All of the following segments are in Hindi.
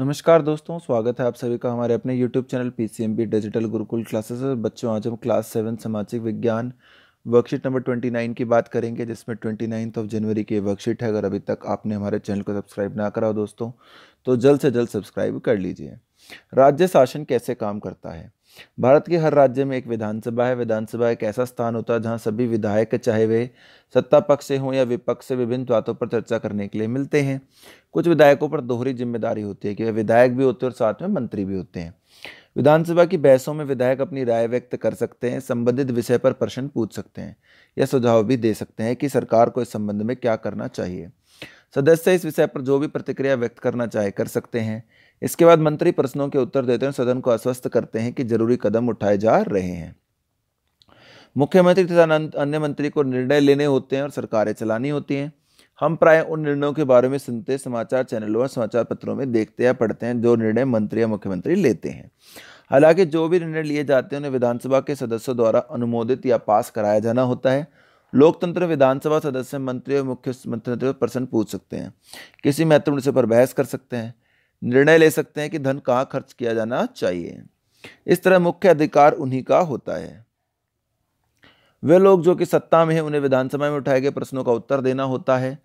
नमस्कार दोस्तों स्वागत है आप सभी का हमारे अपने YouTube channel P C M B digital Gurukul classes बच्चों आज हम क्लास सेवन सामाजिक विज्ञान वर्कशीट नंबर ट्वेंटी नाइन की बात करेंगे जिसमें ट्वेंटी नाइन्थ ऑफ जनवरी की वर्कशीट है अगर अभी तक आपने हमारे चैनल को सब्सक्राइब ना करा हो दोस्तों तो जल्द से जल्द सब्सक्राइब कर लीजिए राज्य शासन कैसे काम करता है भारत के हर राज्य में एक विधानसभा है विधानसभा एक ऐसा स्थान होता है जहाँ सभी विधायक चाहे वे सत्ता पक्ष से हों या विपक्ष से विभिन्न बातों पर चर्चा करने के लिए मिलते हैं कुछ विधायकों पर दोहरी जिम्मेदारी होती है कि वे विधायक भी होते हैं और साथ में मंत्री भी होते हैं विधानसभा की बहसों में विधायक अपनी राय व्यक्त कर सकते हैं संबंधित विषय पर प्रश्न पूछ सकते हैं या सुझाव भी दे सकते हैं कि सरकार को इस संबंध में क्या करना चाहिए सदस्य इस विषय पर जो भी प्रतिक्रिया व्यक्त करना चाहे कर सकते हैं इसके बाद मंत्री प्रश्नों के उत्तर देते हैं सदन को आश्वस्त करते हैं कि जरूरी कदम उठाए जा रहे हैं मुख्यमंत्री तथा अन्य मंत्री को निर्णय लेने होते हैं और सरकारें चलानी होती हैं हम प्राय उन निर्णयों के बारे में सुनते समाचार चैनलों और समाचार पत्रों में देखते या पढ़ते हैं जो निर्णय मंत्री या मुख्यमंत्री लेते हैं हालांकि जो भी निर्णय लिए जाते हैं उन्हें विधानसभा के सदस्यों द्वारा अनुमोदित या पास कराया जाना होता है लोकतंत्र विधानसभा सदस्य मंत्री और मुख्य मंत्री प्रश्न पूछ सकते हैं किसी महत्वपूर्ण विषय पर बहस कर सकते हैं निर्णय ले सकते हैं कि धन कहाँ खर्च किया जाना चाहिए इस तरह मुख्य अधिकार उन्हीं का होता है वे लोग जो कि सत्ता में हैं उन्हें विधानसभा में उठाए गए प्रश्नों का उत्तर देना होता है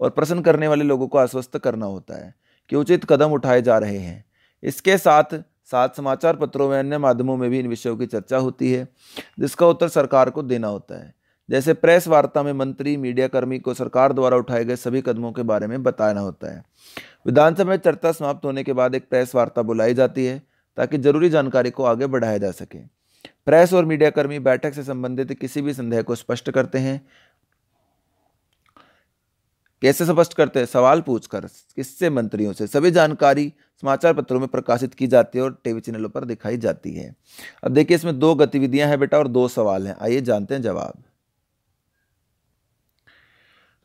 और प्रश्न करने वाले लोगों को आश्वस्त करना होता है कि उचित कदम उठाए जा रहे हैं इसके साथ साथ समाचार पत्रों में अन्य माध्यमों में भी इन विषयों की चर्चा होती है जिसका उत्तर सरकार को देना होता है जैसे प्रेस वार्ता में मंत्री मीडिया कर्मी को सरकार द्वारा उठाए गए सभी कदमों के बारे में बताना होता है विधानसभा में चर्चा समाप्त होने के बाद एक प्रेस वार्ता बुलाई जाती है ताकि जरूरी जानकारी को आगे बढ़ाया जा सके प्रेस और मीडियाकर्मी बैठक से संबंधित किसी भी संदेह को स्पष्ट करते हैं कैसे स्पष्ट करते हैं सवाल पूछकर किससे मंत्रियों से सभी जानकारी समाचार पत्रों में प्रकाशित की जाती है और टीवी चैनलों पर दिखाई जाती है अब देखिए इसमें दो गतिविधियां हैं बेटा और दो सवाल हैं आइए जानते हैं जवाब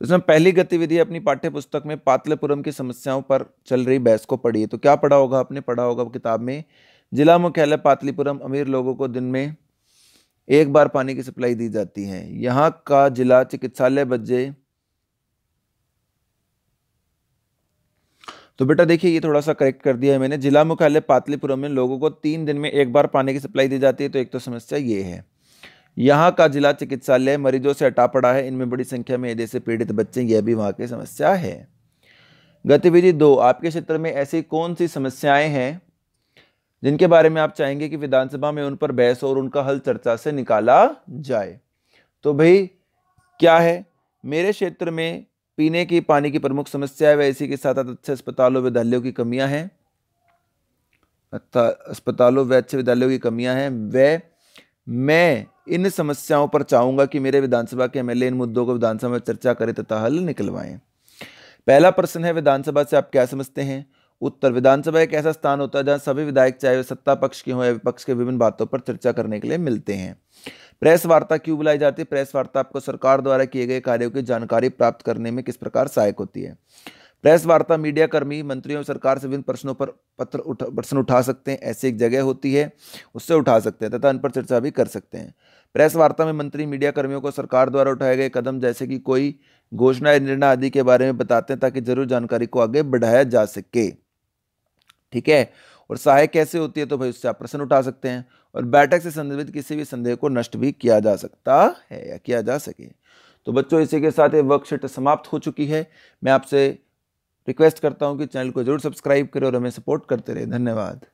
तो इसमें पहली गतिविधि अपनी पाठ्य पुस्तक में पातलपुरम की समस्याओं पर चल रही बहस को पढ़िए तो क्या पढ़ा होगा आपने पढ़ा होगा किताब में जिला मुख्यालय पातलीपुरम अमीर लोगों को दिन में एक बार पानी की सप्लाई दी जाती है यहाँ का जिला चिकित्सालय बजे तो बेटा देखिए ये थोड़ा सा करेक्ट कर दिया है मैंने जिला मुख्यालय पातलीपुरम में लोगों को तीन दिन में एक बार पानी की सप्लाई दी जाती है तो एक तो समस्या ये है यहाँ का जिला चिकित्सालय मरीजों से हटा पड़ा है इनमें बड़ी संख्या में ऐसे पीड़ित बच्चे यह भी वहाँ की समस्या है गतिविधि दो आपके क्षेत्र में ऐसी कौन सी समस्याएं हैं जिनके बारे में आप चाहेंगे कि विधानसभा में उन पर बहस और उनका हल चर्चा से निकाला जाए तो भाई क्या है मेरे क्षेत्र में पीने की पानी की प्रमुख समस्या है वह इसी के साथ साथ अच्छे अस्पतालों विद्यालयों की कमियां हैं अस्पतालों व अच्छे विद्यालयों की कमियां हैं वह मैं इन समस्याओं पर चाहूंगा कि मेरे विधानसभा के एमएलए इन मुद्दों को विधानसभा में चर्चा करें तथा हल निकलवाएं पहला प्रश्न है विधानसभा से आप क्या समझते हैं उत्तर विधानसभा एक ऐसा स्थान होता है जहां सभी विधायक चाहे वे सत्ता पक्ष के हों या विपक्ष के विभिन्न बातों पर चर्चा करने के लिए मिलते हैं प्रेस वार्ता क्यों बुलाई जाती है प्रेस वार्ता आपको सरकार द्वारा किए गए कार्यों की जानकारी प्राप्त करने में किस प्रकार सहायक होती है प्रेस वार्ता मीडिया कर्मी मंत्रियों सरकार से विभिन्न प्रश्नों पर पत्र उठा प्रश्न उठा सकते हैं ऐसी एक जगह होती है उससे उठा सकते हैं तथा इन पर चर्चा भी कर सकते हैं प्रेस वार्ता में मंत्री मीडिया कर्मियों को सरकार द्वारा उठाए गए कदम जैसे कि कोई घोषणा या निर्णय आदि के बारे में बताते हैं ताकि जरूर जानकारी को आगे बढ़ाया जा सके ठीक है और सहायक कैसे होती है तो भाई उससे आप प्रश्न उठा सकते हैं और बैठक से संबंधित किसी भी संदेह को नष्ट भी किया जा सकता है या किया जा सके तो बच्चों इसी के साथ ये वर्कशीट समाप्त हो चुकी है मैं आपसे रिक्वेस्ट करता हूँ कि चैनल को जरूर सब्सक्राइब करें और हमें सपोर्ट करते रहे धन्यवाद